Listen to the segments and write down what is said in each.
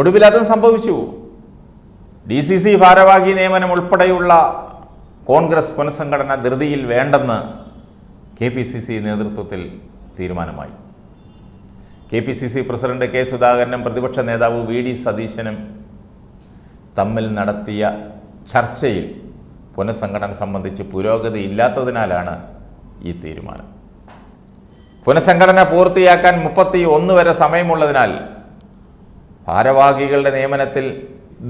ഒടുവിൽ അതും സംഭവിച്ചു ഡി സി സി ഭാരവാഹി നിയമനം ഉൾപ്പെടെയുള്ള കോൺഗ്രസ് പുനഃസംഘടന ധൃതിയിൽ വേണ്ടെന്ന് കെ പി സി സി നേതൃത്വത്തിൽ തീരുമാനമായി K P C C president K സുധാകരനും പ്രതിപക്ഷ നേതാവ് വി ഡി സതീശനും തമ്മിൽ നടത്തിയ ചർച്ചയിൽ പുനഃസംഘടന സംബന്ധിച്ച് പുരോഗതി ഇല്ലാത്തതിനാലാണ് ഈ തീരുമാനം പുനഃസംഘടന പൂർത്തിയാക്കാൻ മുപ്പത്തി ഒന്ന് വരെ സമയമുള്ളതിനാൽ ഭാരവാഹികളുടെ നിയമനത്തിൽ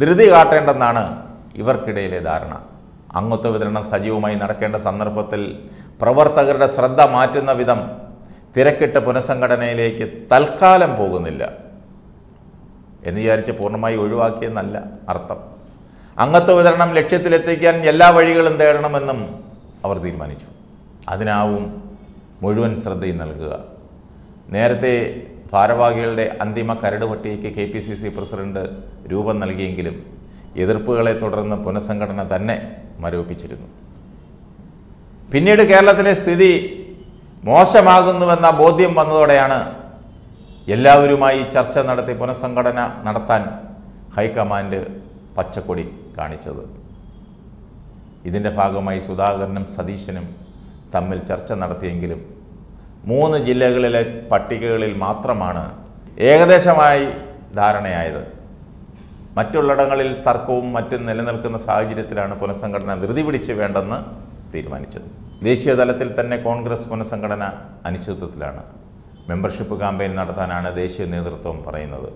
ധൃതി കാട്ടേണ്ടെന്നാണ് ഇവർക്കിടയിലെ ധാരണ അംഗത്വ വിതരണം സജീവമായി നടക്കേണ്ട സന്ദർഭത്തിൽ പ്രവർത്തകരുടെ ശ്രദ്ധ മാറ്റുന്ന വിധം തിരക്കിട്ട പുനഃസംഘടനയിലേക്ക് തൽക്കാലം പോകുന്നില്ല എന്ന് വിചാരിച്ച് പൂർണ്ണമായി ഒഴിവാക്കിയെന്നല്ല അർത്ഥം അംഗത്വ വിതരണം ലക്ഷ്യത്തിലെത്തിക്കാൻ എല്ലാ വഴികളും തേടണമെന്നും അവർ തീരുമാനിച്ചു അതിനാവും മുഴുവൻ ശ്രദ്ധയും നൽകുക നേരത്തെ ഭാരവാഹികളുടെ അന്തിമ കരട് പട്ടികയ്ക്ക് K P C C president രൂപം നൽകിയെങ്കിലും എതിർപ്പുകളെ തുടർന്ന് പുനഃസംഘടന തന്നെ മരവിപ്പിച്ചിരുന്നു പിന്നീട് കേരളത്തിലെ സ്ഥിതി മോശമാകുന്നുവെന്ന ബോധ്യം വന്നതോടെയാണ് എല്ലാവരുമായി ചർച്ച നടത്തി പുനഃസംഘടന നടത്താൻ ഹൈക്കമാൻഡ് പച്ചക്കൊടി കാണിച്ചത് ഇതിൻ്റെ ഭാഗമായി സുധാകരനും സതീശനും തമ്മിൽ ചർച്ച നടത്തിയെങ്കിലും മൂന്ന് ജില്ലകളിലെ പട്ടികകളിൽ മാത്രമാണ് ഏകദേശമായി ധാരണയായത് മറ്റുള്ളിടങ്ങളിൽ തർക്കവും മറ്റും നിലനിൽക്കുന്ന സാഹചര്യത്തിലാണ് പുനഃസംഘടന ധൃതി പിടിച്ച് വേണ്ടെന്ന് തീരുമാനിച്ചത് ദേശീയ തലത്തിൽ തന്നെ കോൺഗ്രസ് പുനഃസംഘടന അനിശ്ചിതത്വത്തിലാണ് മെമ്പർഷിപ്പ് ക്യാമ്പയിൻ നടത്താനാണ് ദേശീയ നേതൃത്വം പറയുന്നത്